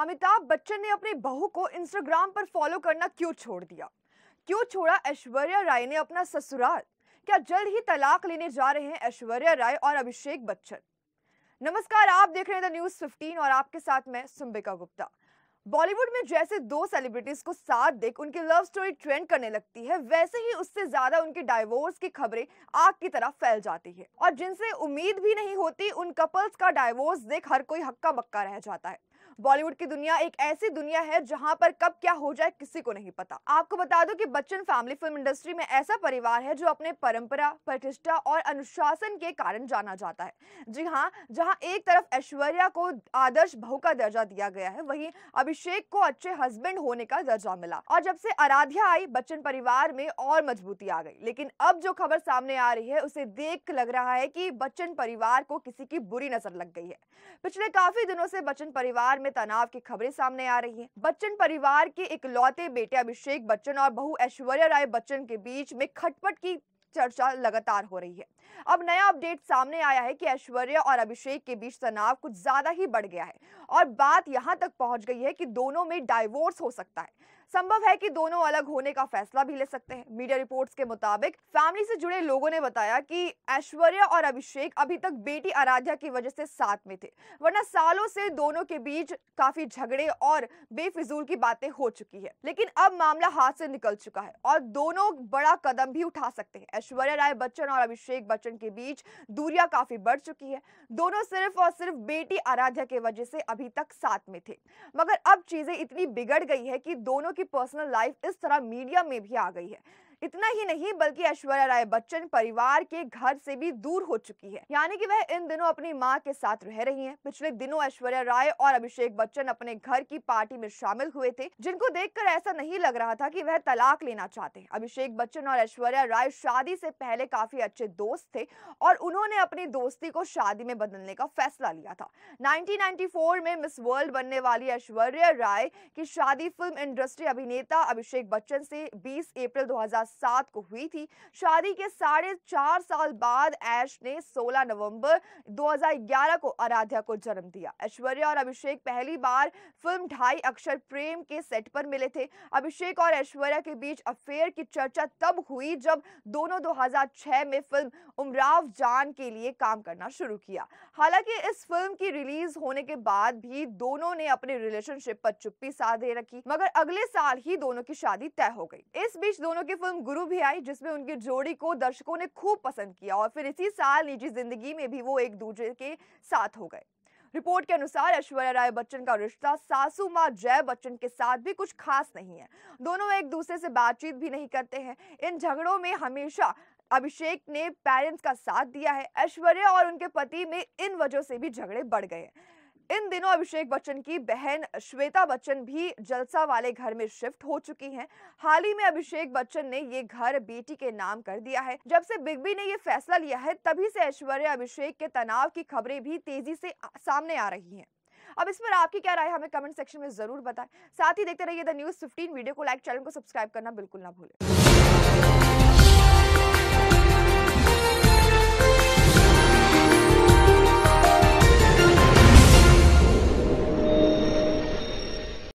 अमिताभ बच्चन ने अपनी बहू को इंस्टाग्राम पर फॉलो करना क्यों छोड़ दिया क्यों छोड़ा ऐश्वर्या राय ने अपना ससुराल क्या जल्द ही तलाक लेने जा रहे हैं ऐश्वर्या राय और अभिषेक बच्चन नमस्कार आप देख रहे हैं द न्यूज 15 और आपके साथ मैं सुम्बिका गुप्ता बॉलीवुड में जैसे दो सेलिब्रिटीज को साथ देख उनकी लव स्टोरी ट्रेंड करने लगती है वैसे ही उससे ज्यादा उनके डाइवोर्स की खबरें आग की तरह फैल जाती है और जिनसे उम्मीद भी नहीं होती उन कपल्स का डाइवोर्स देख हर कोई हक्का बक्का रह जाता है बॉलीवुड की दुनिया एक ऐसी दुनिया है जहां पर कब क्या हो जाए किसी को नहीं पता आपको बता दो कि बच्चन फैमिली फिल्म इंडस्ट्री में ऐसा परिवार है जो अपने परंपरा प्रतिष्ठा और अनुशासन के कारण जाना जाता है जी हाँ जहाँ एक तरफ ऐश्वर्या को आदर्श बहु का दर्जा दिया गया है वही अभिषेक को अच्छे हस्बैंड होने का दर्जा मिला और जब से आराध्या आई बच्चन परिवार में और मजबूती आ गई लेकिन अब जो खबर सामने आ रही है उसे देख लग रहा है कि बच्चन परिवार को किसी की बुरी नजर लग गई है पिछले काफी दिनों से बच्चन परिवार में तनाव की खबरें सामने आ रही हैं। बच्चन परिवार के इकलौते बेटे अभिषेक बच्चन और बहु ऐश्वर्या राय बच्चन के बीच में खटपट की चर्चा लगातार हो रही है अब नया अपडेट सामने आया है कि ऐश्वर्या और अभिषेक के बीच तनाव कुछ ज्यादा ही बढ़ गया है और बात यहां तक पहुंच गई है कि दोनों में डाइवोर्स हो सकता है संभव है कि दोनों अलग होने का फैसला भी ले सकते हैं मीडिया रिपोर्ट्स के मुताबिक फैमिली से जुड़े लोगों ने बताया कि ऐश्वर्या और अभिषेक अभी तक बेटी आराध्या की वजह से साथ में थे वरना सालों से दोनों के बीच काफी झगड़े और बेफिजूल की बातें हो चुकी है लेकिन अब मामला हाथ से निकल चुका है और दोनों बड़ा कदम भी उठा सकते हैं ऐश्वर्या राय बच्चन और अभिषेक बच्चन के बीच दूरिया काफी बढ़ चुकी है दोनों सिर्फ और सिर्फ बेटी आराध्या के वजह से अभी तक साथ में थे मगर अब चीजें इतनी बिगड़ गई है कि दोनों की पर्सनल लाइफ इस तरह मीडिया में भी आ गई है इतना ही नहीं बल्कि ऐश्वर्या राय बच्चन परिवार के घर से भी दूर हो चुकी है यानी कि वह इन दिनों अपनी माँ के साथ रह रही हैं। पिछले दिनों ऐश्वर्या राय और अभिषेक बच्चन अपने घर की पार्टी में शामिल हुए थे जिनको देखकर ऐसा नहीं लग रहा था कि वह तलाक लेना चाहते हैं अभिषेक बच्चन और ऐश्वर्या राय शादी से पहले काफी अच्छे दोस्त थे और उन्होंने अपनी दोस्ती को शादी में बदलने का फैसला लिया था नाइनटीन में मिस वर्ल्ड बनने वाली ऐश्वर्या राय की शादी फिल्म इंडस्ट्री अभिनेता अभिषेक बच्चन से 20 अप्रैल 2000 2007 को हुई थी शादी के साढ़े चार साल बाद ऐश ने 16 नवंबर 2011 को आराध्या को जन्म दिया ऐश्वर्या और अभिषेक पहली बार फिल्म ढाई अक्षर प्रेम के सेट पर मिले थे अभिषेक और ऐश्वर्या के बीच अफेयर की चर्चा तब हुई जब दोनों दो में फिल्म उमराव जान के लिए काम करना शुरू किया हालांकि इस फिल्म की रिलीज होने के बाद भी दोनों ने अपने रिलेशनशिप पर चुप्पी साध दे रखी मगर अगले साल ही दोनों की शादी तय हो गई इस बीच दोनों की फिल्म गुरु भी आई जिसमें उनकी जोड़ी को दर्शकों ने खूब पसंद किया और फिर इसी साल निजी जिंदगी में भी वो एक दूसरे के साथ हो गए रिपोर्ट के अनुसार ऐश्वर्या राय बच्चन का रिश्ता सासू माँ जय बच्चन के साथ भी कुछ खास नहीं है दोनों एक दूसरे से बातचीत भी नहीं करते हैं इन झगड़ों में हमेशा अभिषेक ने पेरेंट्स का साथ दिया है ऐश्वर्या और उनके पति में इन वजह से भी झगड़े बढ़ गए हैं इन दिनों अभिषेक बच्चन की बहन श्वेता बच्चन भी जलसा वाले घर में शिफ्ट हो चुकी हैं। हाल ही में अभिषेक बच्चन ने ये घर बेटी के नाम कर दिया है जब से बिग बी ने ये फैसला लिया है तभी से ऐश्वर्या अभिषेक के तनाव की खबरें भी तेजी से सामने आ रही हैं। अब इस पर आपकी क्या राय हमें कमेंट सेक्शन में जरूर बताएं साथ ही देखते रहिए द न्यूज फिफ्टीन वीडियो को लाइक चैनल को सब्सक्राइब करना बिल्कुल ना भूलें